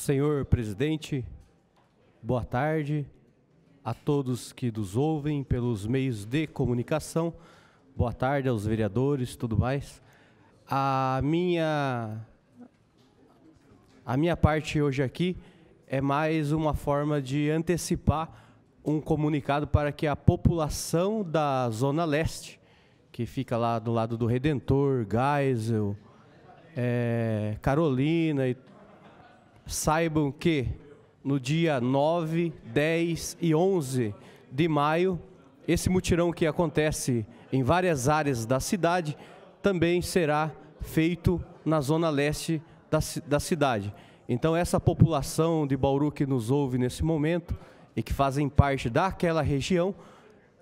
Senhor presidente, boa tarde a todos que nos ouvem pelos meios de comunicação. Boa tarde aos vereadores, tudo mais. A minha a minha parte hoje aqui é mais uma forma de antecipar um comunicado para que a população da Zona Leste, que fica lá do lado do Redentor, Geisel, é, Carolina e saibam que no dia 9, 10 e 11 de maio, esse mutirão que acontece em várias áreas da cidade também será feito na zona leste da, da cidade. Então, essa população de Bauru que nos ouve nesse momento e que fazem parte daquela região,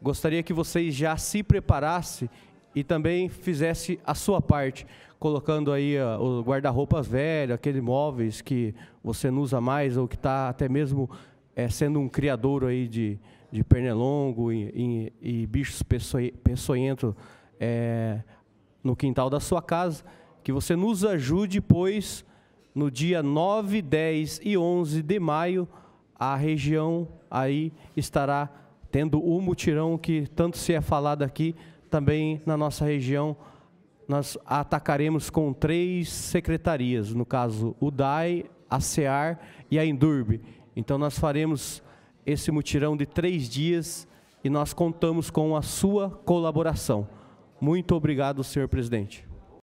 gostaria que vocês já se preparassem e também fizesse a sua parte, colocando aí uh, o guarda-roupas velho, aqueles móveis que você não usa mais ou que está até mesmo é, sendo um criador aí de, de pernilongo e, e, e bichos peçonhentos é, eh, no quintal da sua casa, que você nos ajude, pois, no dia 9, 10 e 11 de maio, a região aí estará tendo o mutirão que tanto se é falado aqui, também na nossa região nós atacaremos com três secretarias, no caso o DAI, a CEAR e a Indurb. Então nós faremos esse mutirão de três dias e nós contamos com a sua colaboração. Muito obrigado, senhor presidente.